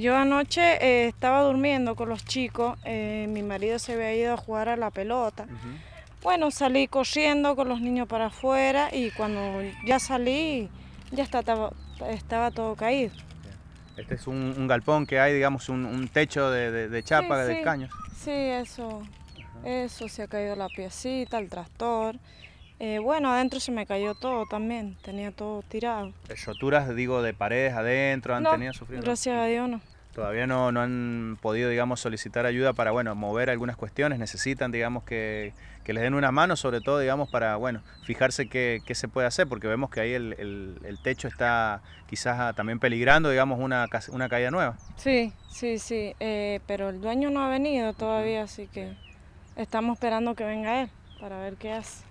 Yo anoche eh, estaba durmiendo con los chicos, eh, mi marido se había ido a jugar a la pelota. Bueno, salí corriendo con los niños para afuera y cuando ya salí ya estaba, estaba todo caído. Este es un, galpón que hay, digamos, un, techo de, chapa, de caños. Sí, eso, eso, se ha caído la piecita, el trastor. Eh, bueno, adentro se me cayó todo también, tenía todo tirado. ¿Soturas, digo, de paredes adentro han tenido sufrido? gracias a Dios no. Todavía no, han podido, digamos, solicitar ayuda para, bueno, mover algunas cuestiones. Necesitan, digamos, que, que les den una mano, sobre todo, digamos, para, bueno, fijarse qué, qué se puede hacer, porque vemos que ahí el, techo está quizás ah, también peligrando, digamos, una, una caída nueva. Sí, sí, sí, eh, pero el dueño no ha venido todavía, así que estamos esperando que venga él para ver qué hace.